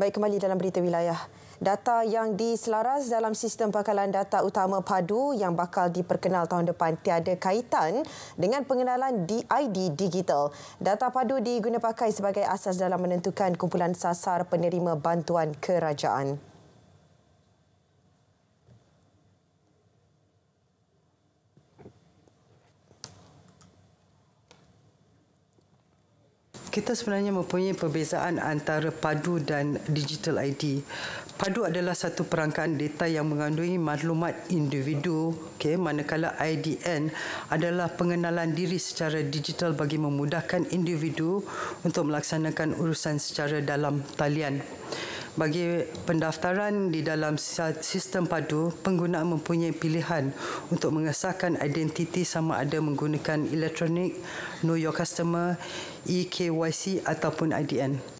Baik kembali dalam berita wilayah. Data yang diselaras dalam sistem pakalan data utama padu yang bakal diperkenal tahun depan tiada kaitan dengan pengenalan DID digital. Data padu digunapakai sebagai asas dalam menentukan kumpulan sasar penerima bantuan kerajaan. kita sebenarnya mempunyai perbezaan antara padu dan digital ID. Padu adalah satu perangkaan data yang mengandungi maklumat individu, okay, manakala IDN adalah pengenalan diri secara digital bagi memudahkan individu untuk melaksanakan urusan secara dalam talian bagi pendaftaran di dalam sistem padu, pengguna mempunyai pilihan untuk mengesahkan identiti sama ada menggunakan elektronik, know your customer, EKYC ataupun IDN.